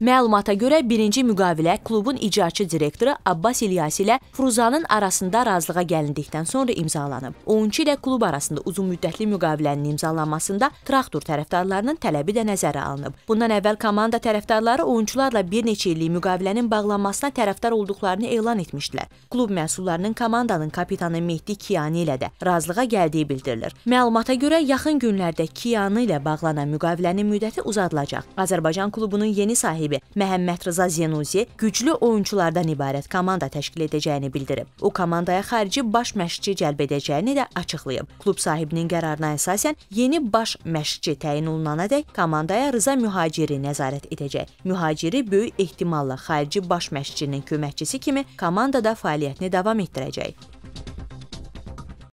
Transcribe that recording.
Məlumata görə birinci müqavilə klubun icraçı direktoru Abbas İlyas ilə Fruzanın arasında razılığa gəlindikdən sonra imzalanıb. Oyunçu ilə klub arasında uzunmüddətli müqavilənin imzalanmasında traktor tərəfdarlarının tələbi də nəzərə alınıb. Bundan əvvəl komanda tərəfdarları oyunçularla bir neçə illik müqavilənin bağlanmasına tərəfdar olduqlarını elan etmişdilər. Klub məsullarının komandanın kapitanı Mehdi Kiyani ilə də razılığa gəldiyi bildirilir. Məlumata görə yaxın günlərdə Kiyani ilə bağlanan müqavilənin müddəti uzadılacaq. Azərbaycan klubunun yeni sahibi müəllifi Məhəmməd Rıza Zenuzi güclü oyunçulardan ibarət komanda təşkil edəcəyini bildirib. O komandaya xarici baş məşqçi cəlb edəcəyini də açıqlayıb. Klub sahibinin qərarına əsasən yeni baş məşqçi təyin olunanadək komandaya Rıza Mühaciri nəzarət edəcək. Mühaciri böyük ehtimalla xarici baş məşqçinin köməkçisi kimi komandada fəaliyyətini davam etdirəcək.